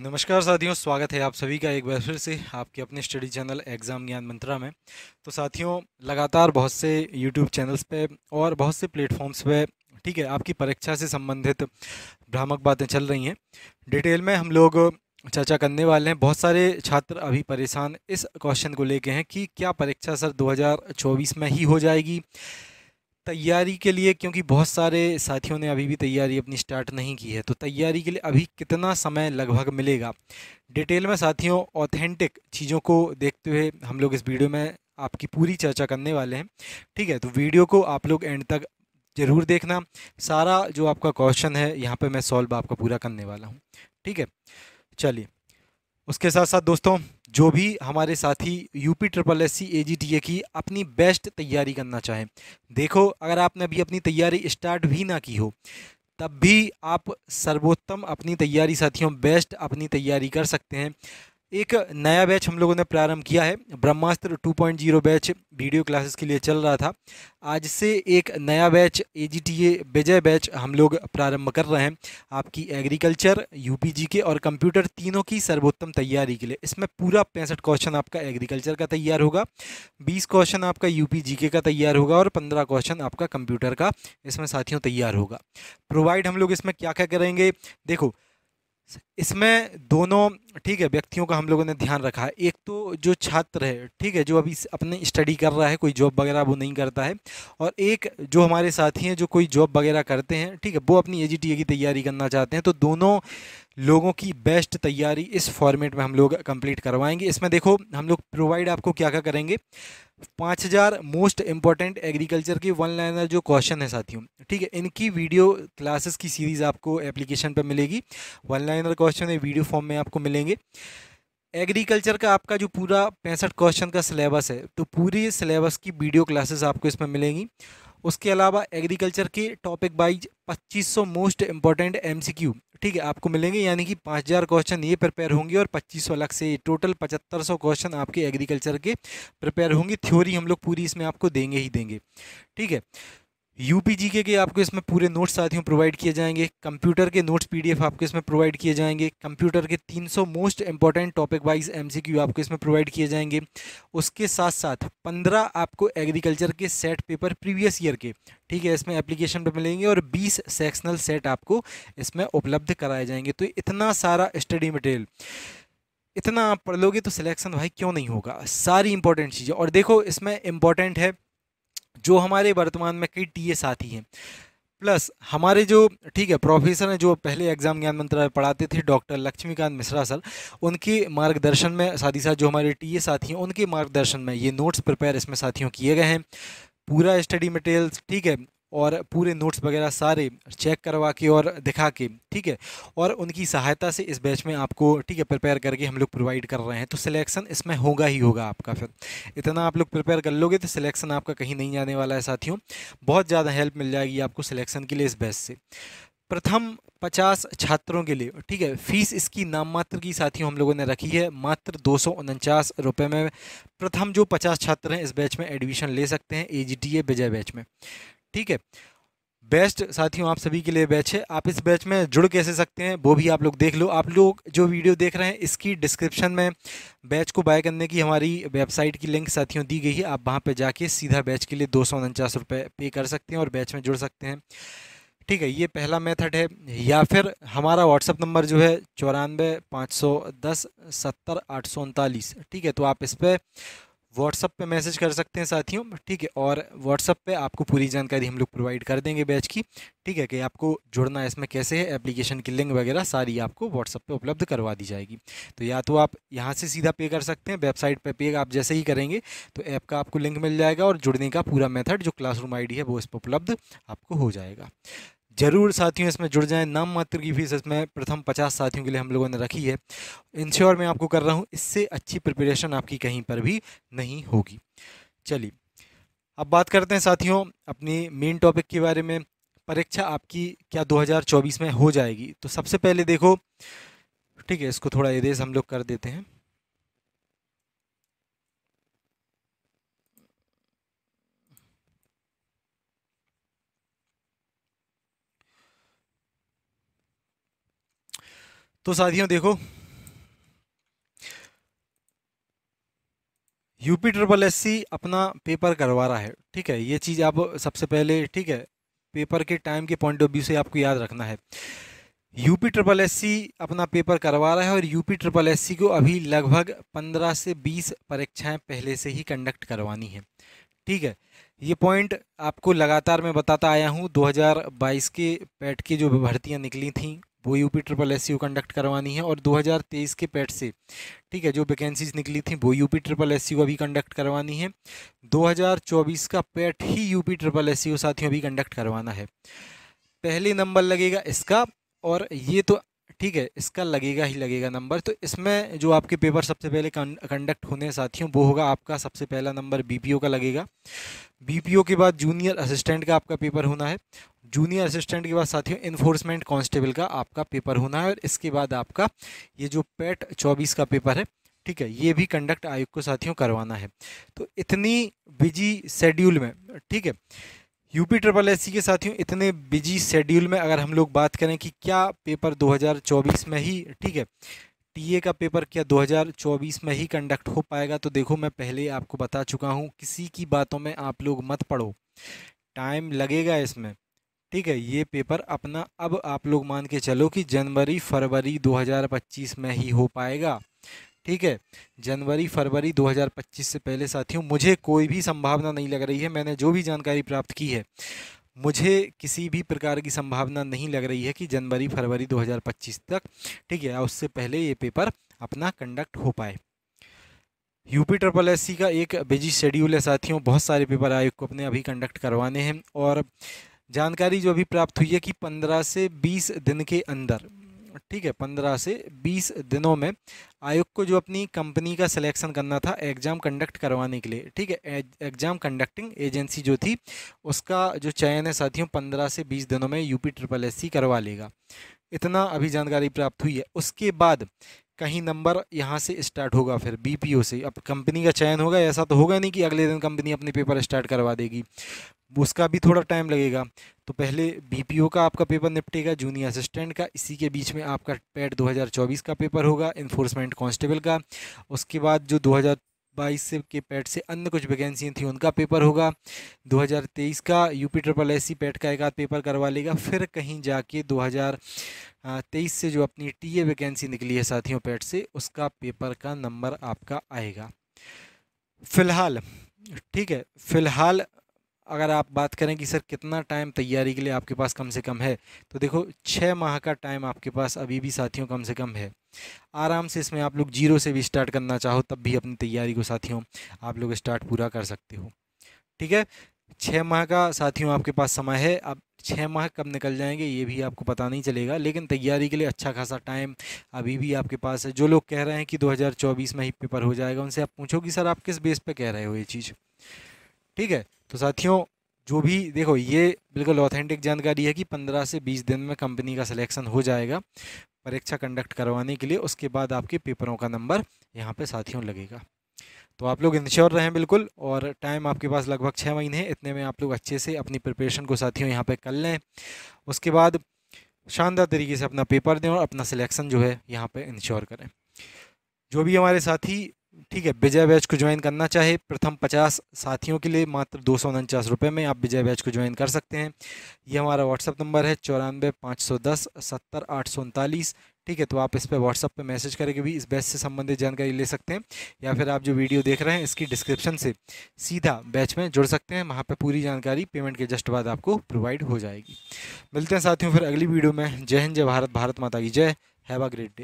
नमस्कार साथियों स्वागत है आप सभी का एक बार फिर से आपके अपने स्टडी चैनल एग्ज़ाम ज्ञान मंत्रा में तो साथियों लगातार बहुत से यूट्यूब चैनल्स पे और बहुत से प्लेटफॉर्म्स पे ठीक है आपकी परीक्षा से संबंधित भ्रामक बातें चल रही हैं डिटेल में हम लोग चर्चा करने वाले हैं बहुत सारे छात्र अभी परेशान इस क्वेश्चन को लेके हैं कि क्या परीक्षा सर 2024 में ही हो जाएगी तैयारी के लिए क्योंकि बहुत सारे साथियों ने अभी भी तैयारी अपनी स्टार्ट नहीं की है तो तैयारी के लिए अभी कितना समय लगभग मिलेगा डिटेल में साथियों ऑथेंटिक चीज़ों को देखते हुए हम लोग इस वीडियो में आपकी पूरी चर्चा करने वाले हैं ठीक है तो वीडियो को आप लोग एंड तक ज़रूर देखना सारा जो आपका क्वेश्चन है यहाँ पर मैं सॉल्व आपका पूरा करने वाला हूँ ठीक है चलिए उसके साथ साथ दोस्तों जो भी हमारे साथी UP triple S C A G T A की अपनी बेस्ट तैयारी करना चाहें देखो अगर आपने अभी अपनी तैयारी स्टार्ट भी ना की हो तब भी आप सर्वोत्तम अपनी तैयारी साथियों बेस्ट अपनी तैयारी कर सकते हैं एक नया बैच हम लोगों ने प्रारंभ किया है ब्रह्मास्त्र 2.0 बैच वीडियो क्लासेस के लिए चल रहा था आज से एक नया batch A G T A Vijay batch हम लोग प्रारंभ कर रहे हैं आपकी एग्रीकल्चर यू पी जी के और कंप्यूटर तीनों की सर्वोत्तम तैयारी के लिए इसमें पूरा पैंसठ क्वेश्चन आपका एग्रीकल्चर का तैयार होगा बीस क्वेश्चन आपका यू पी जी के का तैयार होगा और पंद्रह क्वेश्चन आपका कंप्यूटर का इसमें साथियों तैयार होगा प्रोवाइड हम लोग इसमें क्या क्या करेंगे देखो इसमें दोनों ठीक है व्यक्तियों का हम लोगों ने ध्यान रखा है एक तो जो छात्र है ठीक है जो अभी अपने स्टडी कर रहा है कोई जॉब वगैरह वो नहीं करता है और एक जो हमारे साथी हैं जो कोई जॉब वगैरह करते हैं ठीक है वो अपनी ए की तैयारी करना चाहते हैं तो दोनों लोगों की बेस्ट तैयारी इस फॉर्मेट में हम लोग कंप्लीट करवाएंगे इसमें देखो हम लोग प्रोवाइड आपको क्या क्या करेंगे पाँच हज़ार मोस्ट इम्पॉर्टेंट एग्रीकल्चर के वन लाइनर जो क्वेश्चन है साथियों ठीक है इनकी वीडियो क्लासेस की सीरीज़ आपको एप्लीकेशन पर मिलेगी वन लाइनर क्वेश्चन है वीडियो फॉर्म में आपको मिलेंगे एग्रीकल्चर का आपका जो पूरा पैंसठ क्वेश्चन का सिलेबस है तो पूरी सिलेबस की वीडियो क्लासेस आपको इसमें मिलेंगी उसके अलावा एग्रीकल्चर के topic wise 2500 most important MCQ ठीक है आपको मिलेंगे यानी कि 5000 क्वेश्चन ये प्रिपेयर होंगे और 2500 अलग से टोटल 7500 क्वेश्चन आपके एग्रीकल्चर के प्रिपेयर होंगे थ्योरी हम लोग पूरी इसमें आपको देंगे ही देंगे ठीक है यू पी के आपको इसमें पूरे नोट्स साथियों प्रोवाइड किए जाएंगे कंप्यूटर के नोट्स पीडीएफ आपको इसमें प्रोवाइड किए जाएंगे कंप्यूटर के 300 most important topic wise MCQ आपको इसमें प्रोवाइड किए जाएंगे उसके साथ साथ 15 आपको एग्रीकल्चर के सेट पेपर प्रीवियस ईयर के ठीक है इसमें एप्लीकेशन पर मिलेंगे और बीस सेक्शनल सेट आपको इसमें उपलब्ध कराए जाएंगे तो इतना सारा स्टडी मटेरियल इतना आप पढ़ लोगे तो सिलेक्शन भाई क्यों नहीं होगा सारी इंपॉर्टेंट चीज़ें और देखो इसमें इंपॉर्टेंट है जो हमारे वर्तमान में कई टी ए साथी हैं प्लस हमारे जो ठीक है प्रोफेसर हैं जो पहले एग्जाम ज्ञान मंत्रालय पढ़ाते थे डॉक्टर लक्ष्मीकांत मिश्रा सर उनके मार्गदर्शन में साथ ही साथ जो हमारे टीए साथी हैं उनके मार्गदर्शन में ये नोट्स प्रिपेयर इसमें साथियों किए गए हैं पूरा स्टडी मटेरियल्स ठीक है और पूरे नोट्स वगैरह सारे चेक करवा के और दिखा के ठीक है और उनकी सहायता से इस बैच में आपको ठीक है प्रिपेयर करके हम लोग प्रोवाइड कर रहे हैं तो सिलेक्शन इसमें होगा ही होगा आपका फिर इतना आप लोग प्रिपेयर कर लोगे तो सिलेक्शन आपका कहीं नहीं जाने वाला है साथियों बहुत ज़्यादा हेल्प मिल जाएगी आपको सिलेक्शन के लिए इस बैच से प्रथम पचास छात्रों के लिए ठीक है फीस इसकी नाममात्र की साथियों हम लोगों ने रखी है मात्र दो सौ रुपये में प्रथम जो पचास छात्र हैं इस बैच में एडमिशन ले सकते हैं ए G T A Vijay batch में ठीक है बेस्ट साथियों आप सभी के लिए बैच है आप इस बैच में जुड़ कैसे सकते हैं वो भी आप लोग देख लो आप लोग जो वीडियो देख रहे हैं इसकी डिस्क्रिप्शन में बैच को बाय करने की हमारी वेबसाइट की लिंक साथियों दी गई है आप वहाँ पे जाके सीधा बैच के लिए दो सौ उनचास रुपये पे कर सकते हैं और बैच में जुड़ सकते हैं ठीक है ये पहला मेथड है या फिर हमारा व्हाट्सअप नंबर जो है चौरानवे पाँच सौ दस सत्तर आठ सौ उनतालीस ठीक है तो आप इस पर व्हाट्सअप पे मैसेज कर सकते हैं साथियों ठीक है और व्हाट्सअप पे आपको पूरी जानकारी हम लोग प्रोवाइड कर देंगे बैच की ठीक है कि आपको जुड़ना इसमें कैसे है एप्लीकेशन की लिंक वगैरह सारी आपको व्हाट्सअप पे उपलब्ध करवा दी जाएगी तो या तो आप यहाँ से सीधा पे कर सकते हैं वेबसाइट पे पे आप जैसे ही करेंगे तो ऐप का आपको लिंक मिल जाएगा और जुड़ने का पूरा मेथड जो क्लासरूम आई है वो इस पर उपलब्ध आपको हो जाएगा जरूर साथियों इसमें जुड़ जाएं नाम मात्र की फीस इसमें प्रथम पचास साथियों के लिए हम लोगों ने रखी है इंश्योर मैं आपको कर रहा हूँ इससे अच्छी प्रिपरेशन आपकी कहीं पर भी नहीं होगी चलिए अब बात करते हैं साथियों अपनी मेन टॉपिक के बारे में परीक्षा आपकी क्या 2024 में हो जाएगी तो सबसे पहले देखो ठीक है इसको थोड़ा इरेज हम लोग कर देते हैं तो साथियों देखो यूपी ट्रिपल एस सी अपना पेपर करवा रहा है ठीक है ये चीज़ आप सबसे पहले ठीक है पेपर के टाइम के पॉइंट ऑफ व्यू से आपको याद रखना है यूपी ट्रिपल एस सी अपना पेपर करवा रहा है और यूपी ट्रिपल एस सी को अभी लगभग पंद्रह से बीस परीक्षाएं पहले से ही कंडक्ट करवानी है ठीक है ये पॉइंट आपको लगातार मैं बताता आया हूँ 2022 के पैट e की जो भर्तियाँ निकली थी वो यूपी ट्रिपल एस कंडक्ट करवानी है और 2023 के पेट e से ठीक है जो वैकेंसीज निकली थी वो यूपी ट्रिपल एस अभी कंडक्ट करवानी है 2024 का पैट e ही यूपी ट्रिपल एस साथियों अभी कंडक्ट करवाना है पहले नंबर लगेगा इसका और ये तो ठीक है इसका लगेगा ही लगेगा नंबर तो इसमें जो आपके पेपर सबसे पहले कंडक्ट होने साथियों वो होगा आपका सबसे पहला नंबर बीपीओ का लगेगा बीपीओ के बाद जूनियर असिस्टेंट का आपका पेपर होना है जूनियर असिस्टेंट के बाद साथियों इन्फोर्समेंट कांस्टेबल का आपका पेपर होना है और इसके बाद आपका ये जो पैट e चौबीस का पेपर है ठीक है ये भी कंडक्ट आयोग को साथियों करवाना है तो इतनी बिजी शेड्यूल में ठीक है यूपी ट्रिपल एस के साथियों इतने बिजी शेड्यूल में अगर हम लोग बात करें कि क्या पेपर 2024 में ही ठीक है टीए का पेपर क्या 2024 में ही कंडक्ट हो पाएगा तो देखो मैं पहले आपको बता चुका हूँ किसी की बातों में आप लोग मत पढ़ो टाइम लगेगा इसमें ठीक है ये पेपर अपना अब आप लोग मान के चलो कि जनवरी फरवरी 2025 में ही हो पाएगा ठीक है जनवरी फरवरी 2025 से पहले साथियों मुझे कोई भी संभावना नहीं लग रही है मैंने जो भी जानकारी प्राप्त की है मुझे किसी भी प्रकार की संभावना नहीं लग रही है कि जनवरी फरवरी 2025 तक ठीक है उससे पहले ये पेपर अपना कंडक्ट हो पाए यूपी ट्रिपल एस का एक बिजी शेड्यूल है साथियों बहुत सारे पेपर आयोग को अपने अभी कंडक्ट करवाने हैं और जानकारी जो अभी प्राप्त हुई है कि 15 से 20 दिन के अंदर ठीक है पंद्रह से बीस दिनों में आयोग को जो अपनी कंपनी का सिलेक्शन करना था एग्ज़ाम कंडक्ट करवाने के लिए ठीक है एग्ज़ाम कंडक्टिंग एजेंसी जो थी उसका जो चयन है साथियों पंद्रह से बीस दिनों में यूपी ट्रिपल एस करवा लेगा इतना अभी जानकारी प्राप्त हुई है उसके बाद कहीं नंबर यहाँ से स्टार्ट होगा फिर बीपीओ से अब कंपनी का चयन होगा ऐसा तो होगा नहीं कि अगले दिन कंपनी अपने पेपर स्टार्ट करवा देगी उसका भी थोड़ा टाइम लगेगा तो पहले बीपीओ का आपका पेपर निपटेगा जूनियर असिस्टेंट का इसी के बीच में आपका पैट 2024 e का पेपर होगा इन्फोर्समेंट कांस्टेबल का उसके बाद जो 2022 से के पैट e से अन्य कुछ वैकेंसियाँ थी उनका पेपर होगा 2023 का यूपी ट्रिपल एस पैट का एक आध पेपर करवा लेगा फिर कहीं जाके 2023 से जो अपनी ए वैकेंसी निकली है साथियों पैट e से उसका पेपर का नंबर आपका आएगा फिलहाल ठीक है फिलहाल अगर आप बात करें कि सर कितना टाइम तैयारी के लिए आपके पास कम से कम है तो देखो छः माह का टाइम आपके पास अभी भी साथियों कम से कम है आराम से इसमें आप लोग जीरो से भी स्टार्ट करना चाहो तब भी अपनी तैयारी को साथियों आप लोग स्टार्ट पूरा कर सकते हो ठीक है छः माह का साथियों आपके पास समय है अब छः माह कब निकल जाएंगे ये भी आपको पता नहीं चलेगा लेकिन तैयारी के लिए अच्छा खासा टाइम अभी भी आपके पास है जो लोग कह रहे हैं कि 2024 में ही पेपर हो जाएगा उनसे आप पूछो कि सर आप किस बेस पे कह रहे हो ये चीज़ ठीक है तो साथियों जो भी देखो ये बिल्कुल ऑथेंटिक जानकारी है कि पंद्रह से बीस दिन में कंपनी का सिलेक्शन हो जाएगा परीक्षा कंडक्ट करवाने के लिए उसके बाद आपके पेपरों का नंबर यहाँ पे साथियों लगेगा तो आप लोग इंश्योर रहें बिल्कुल और टाइम आपके पास लगभग छः महीने हैं इतने में आप लोग अच्छे से अपनी प्रिपरेशन को साथियों यहाँ पे कर लें उसके बाद शानदार तरीके से अपना पेपर दें और अपना सिलेक्शन जो है यहाँ पर इंश्योर करें जो भी हमारे साथी ठीक है विजय बैच को ज्वाइन करना चाहे प्रथम पचास साथियों के लिए मात्र दो सौ उनचास रुपये में आप विजय बैच को ज्वाइन कर सकते हैं ये हमारा व्हाट्सअप नंबर है चौरानवे पाँच सौ दस सत्तर आठ सौ उनतालीस ठीक है तो आप इस पर व्हाट्सअप पे मैसेज करके भी इस बैच से संबंधित जानकारी ले सकते हैं या फिर आप जो वीडियो देख रहे हैं इसकी डिस्क्रिप्शन से सीधा बैच में जुड़ सकते हैं वहाँ पर पूरी जानकारी पेमेंट के जस्ट बाद आपको प्रोवाइड हो जाएगी मिलते हैं साथियों फिर अगली वीडियो में जय हिंद जय भारत भारत माता की जय हैव अ ग्रेट डे